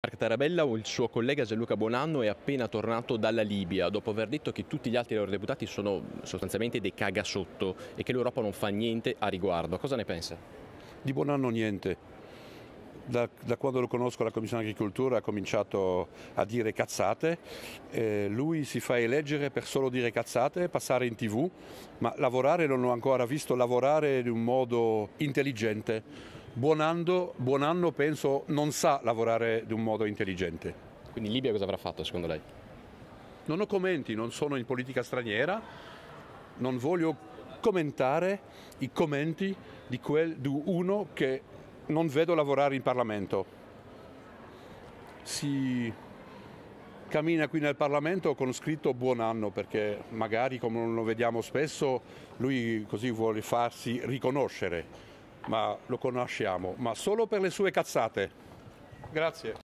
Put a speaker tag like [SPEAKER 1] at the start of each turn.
[SPEAKER 1] Mark Tarabella o il suo collega Gianluca Bonanno è appena tornato dalla Libia dopo aver detto che tutti gli altri eurodeputati sono sostanzialmente dei cagasotto e che l'Europa non fa niente a riguardo. Cosa ne pensa?
[SPEAKER 2] Di Bonanno niente. Da, da quando lo conosco la Commissione Agricoltura ha cominciato a dire cazzate, eh, lui si fa eleggere per solo dire cazzate, passare in tv, ma lavorare non l'ho ancora visto lavorare in un modo intelligente buon anno, buon anno penso non sa lavorare in un modo intelligente. Quindi in Libia cosa avrà fatto secondo lei? Non ho commenti, non sono in politica straniera, non voglio commentare i commenti di, quel, di uno che non vedo lavorare in Parlamento. Si cammina qui nel Parlamento con scritto buon anno perché magari come non lo vediamo spesso lui così vuole farsi riconoscere ma lo conosciamo, ma solo per le sue cazzate. Grazie.